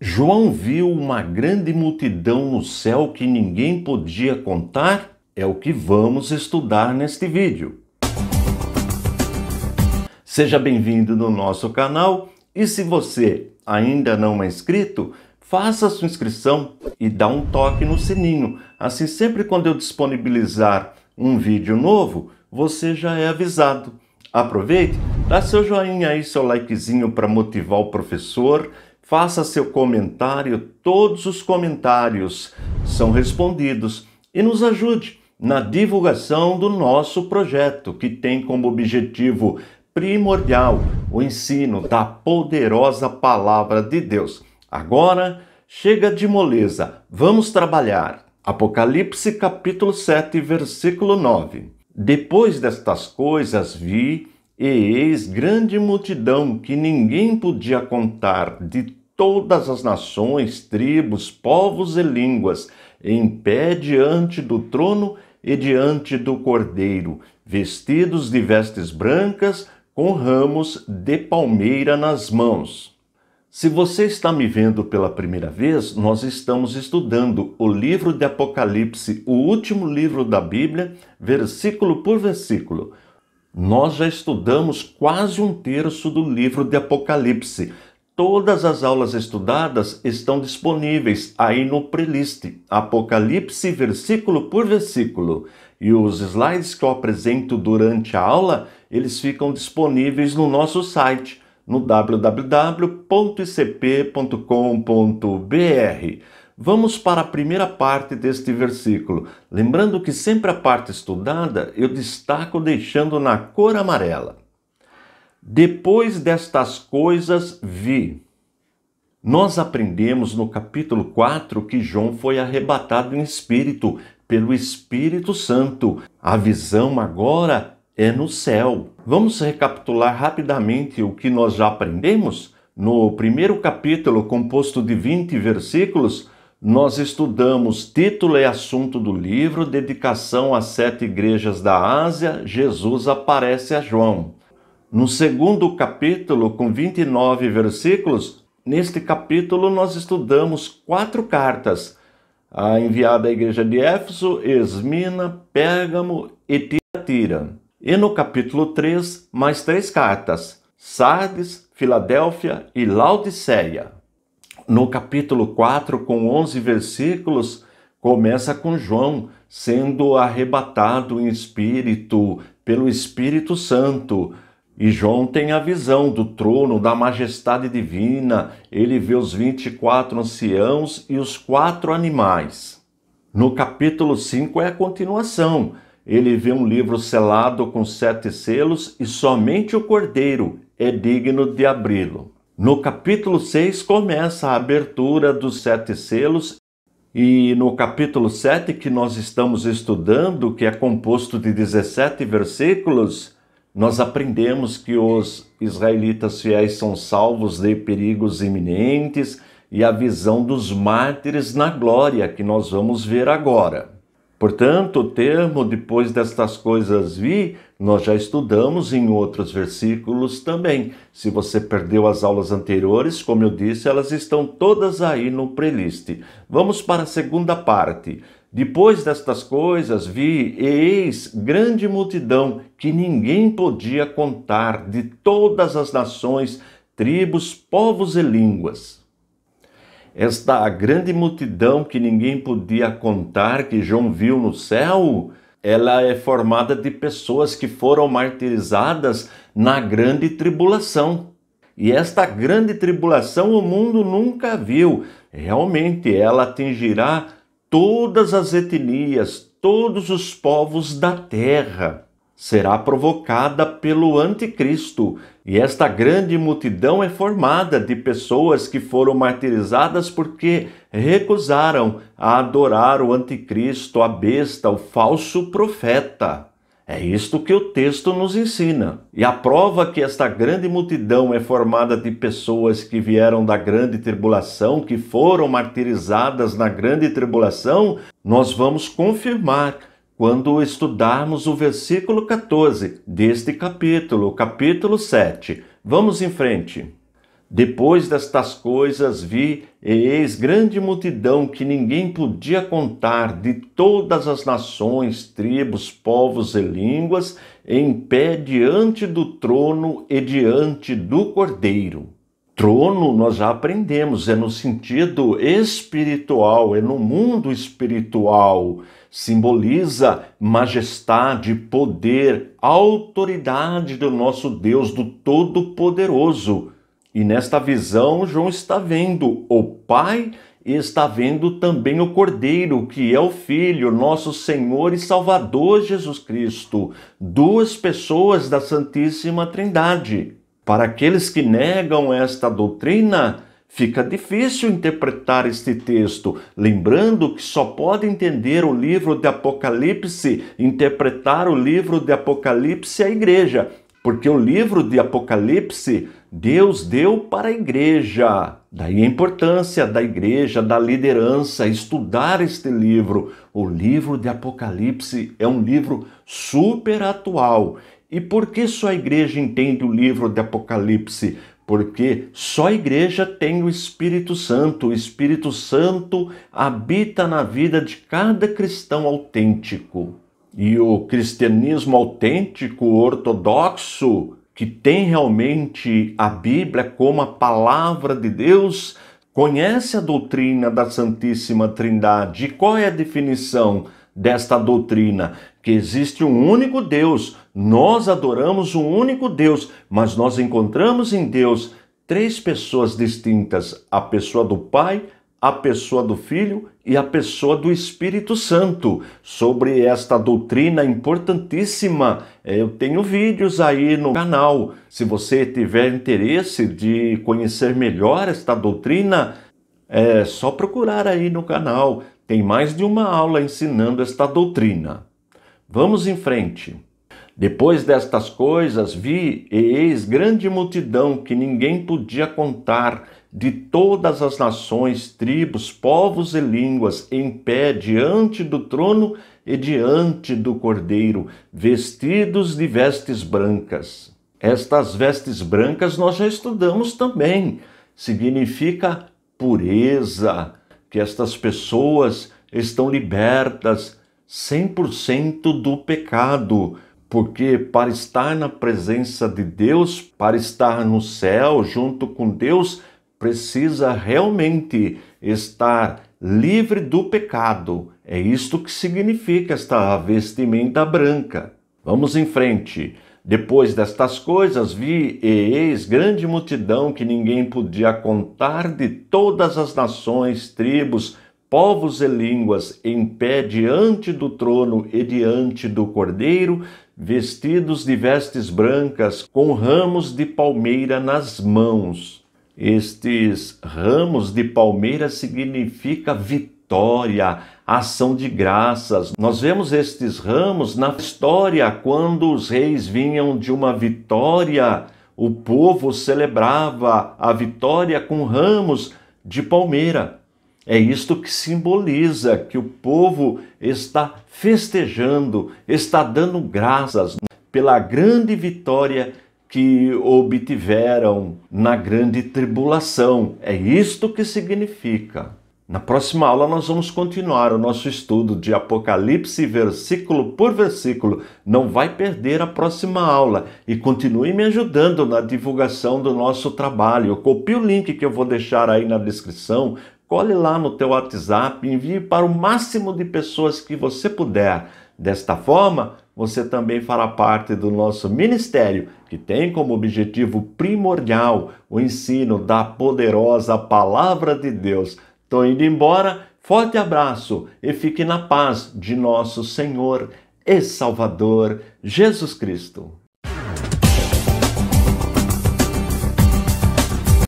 João viu uma grande multidão no céu que ninguém podia contar? É o que vamos estudar neste vídeo. Seja bem-vindo no nosso canal e se você ainda não é inscrito, faça sua inscrição e dá um toque no sininho. Assim, sempre quando eu disponibilizar um vídeo novo, você já é avisado. Aproveite, dá seu joinha aí, seu likezinho para motivar o professor faça seu comentário, todos os comentários são respondidos e nos ajude na divulgação do nosso projeto, que tem como objetivo primordial o ensino da poderosa palavra de Deus. Agora, chega de moleza, vamos trabalhar. Apocalipse capítulo 7, versículo 9. Depois destas coisas vi, e eis grande multidão que ninguém podia contar, de todas as nações, tribos, povos e línguas, em pé diante do trono e diante do Cordeiro, vestidos de vestes brancas, com ramos de palmeira nas mãos. Se você está me vendo pela primeira vez, nós estamos estudando o livro de Apocalipse, o último livro da Bíblia, versículo por versículo. Nós já estudamos quase um terço do livro de Apocalipse. Todas as aulas estudadas estão disponíveis aí no playlist Apocalipse versículo por versículo. E os slides que eu apresento durante a aula, eles ficam disponíveis no nosso site, no www.icp.com.br. Vamos para a primeira parte deste versículo. Lembrando que sempre a parte estudada eu destaco deixando na cor amarela. Depois destas coisas vi. Nós aprendemos no capítulo 4 que João foi arrebatado em espírito pelo Espírito Santo. A visão agora é no céu. Vamos recapitular rapidamente o que nós já aprendemos? No primeiro capítulo, composto de 20 versículos, nós estudamos título e assunto do livro, dedicação às sete igrejas da Ásia, Jesus aparece a João. No segundo capítulo, com 29 versículos, neste capítulo nós estudamos quatro cartas, a enviada à igreja de Éfeso, Esmina, Pérgamo e Tiatira. E no capítulo 3, mais três cartas, Sardes, Filadélfia e Laodiceia. No capítulo 4, com 11 versículos, começa com João sendo arrebatado em espírito, pelo Espírito Santo, e João tem a visão do trono, da majestade divina. Ele vê os 24 anciãos e os quatro animais. No capítulo 5 é a continuação. Ele vê um livro selado com sete selos e somente o cordeiro é digno de abri-lo. No capítulo 6 começa a abertura dos sete selos e no capítulo 7 que nós estamos estudando, que é composto de 17 versículos, nós aprendemos que os israelitas fiéis são salvos de perigos iminentes e a visão dos mártires na glória que nós vamos ver agora. Portanto, o termo depois destas coisas vi, nós já estudamos em outros versículos também. Se você perdeu as aulas anteriores, como eu disse, elas estão todas aí no playlist. Vamos para a segunda parte. Depois destas coisas vi, eis, grande multidão que ninguém podia contar, de todas as nações, tribos, povos e línguas. Esta grande multidão que ninguém podia contar, que João viu no céu, ela é formada de pessoas que foram martirizadas na grande tribulação. E esta grande tribulação o mundo nunca viu. Realmente ela atingirá todas as etnias, todos os povos da terra. Será provocada pelo Anticristo, e esta grande multidão é formada de pessoas que foram martirizadas porque recusaram a adorar o Anticristo, a besta, o falso profeta. É isto que o texto nos ensina. E a prova que esta grande multidão é formada de pessoas que vieram da grande tribulação, que foram martirizadas na grande tribulação, nós vamos confirmar quando estudarmos o versículo 14 deste capítulo, capítulo 7. Vamos em frente. Depois destas coisas vi, e eis grande multidão que ninguém podia contar, de todas as nações, tribos, povos e línguas, em pé diante do trono e diante do cordeiro. Trono, nós já aprendemos, é no sentido espiritual, é no mundo espiritual. Simboliza majestade, poder, autoridade do nosso Deus, do Todo-Poderoso e nesta visão, João está vendo o Pai e está vendo também o Cordeiro, que é o Filho, nosso Senhor e Salvador Jesus Cristo, duas pessoas da Santíssima Trindade. Para aqueles que negam esta doutrina, Fica difícil interpretar este texto, lembrando que só pode entender o livro de Apocalipse, interpretar o livro de Apocalipse a igreja, porque o livro de Apocalipse Deus deu para a igreja. Daí a importância da igreja, da liderança, estudar este livro. O livro de Apocalipse é um livro super atual. E por que só a igreja entende o livro de Apocalipse? porque só a igreja tem o Espírito Santo. O Espírito Santo habita na vida de cada cristão autêntico. E o cristianismo autêntico, ortodoxo, que tem realmente a Bíblia como a palavra de Deus, conhece a doutrina da Santíssima Trindade. E qual é a definição desta doutrina? Que existe um único Deus, nós adoramos um único Deus, mas nós encontramos em Deus três pessoas distintas: a pessoa do Pai, a pessoa do Filho e a pessoa do Espírito Santo sobre esta doutrina importantíssima. Eh, eu tenho vídeos aí no canal. Se você tiver interesse de conhecer melhor esta doutrina, é só procurar aí no canal. Tem mais de uma aula ensinando esta doutrina. Vamos em frente. Depois destas coisas vi, e eis, grande multidão que ninguém podia contar, de todas as nações, tribos, povos e línguas, em pé diante do trono e diante do cordeiro, vestidos de vestes brancas. Estas vestes brancas nós já estudamos também. Significa pureza, que estas pessoas estão libertas 100% do pecado, porque para estar na presença de Deus, para estar no céu junto com Deus, precisa realmente estar livre do pecado. É isto que significa esta vestimenta branca. Vamos em frente. Depois destas coisas, vi e eis grande multidão que ninguém podia contar de todas as nações, tribos, povos e línguas, em pé diante do trono e diante do cordeiro, vestidos de vestes brancas, com ramos de palmeira nas mãos. Estes ramos de palmeira significa vitória, ação de graças. Nós vemos estes ramos na história, quando os reis vinham de uma vitória, o povo celebrava a vitória com ramos de palmeira. É isto que simboliza que o povo está festejando, está dando graças pela grande vitória que obtiveram na grande tribulação. É isto que significa. Na próxima aula, nós vamos continuar o nosso estudo de Apocalipse, versículo por versículo. Não vai perder a próxima aula e continue me ajudando na divulgação do nosso trabalho. Copie o link que eu vou deixar aí na descrição Cole lá no teu WhatsApp, envie para o máximo de pessoas que você puder. Desta forma, você também fará parte do nosso ministério, que tem como objetivo primordial o ensino da poderosa palavra de Deus. Tô indo embora, forte abraço e fique na paz de nosso Senhor e Salvador Jesus Cristo.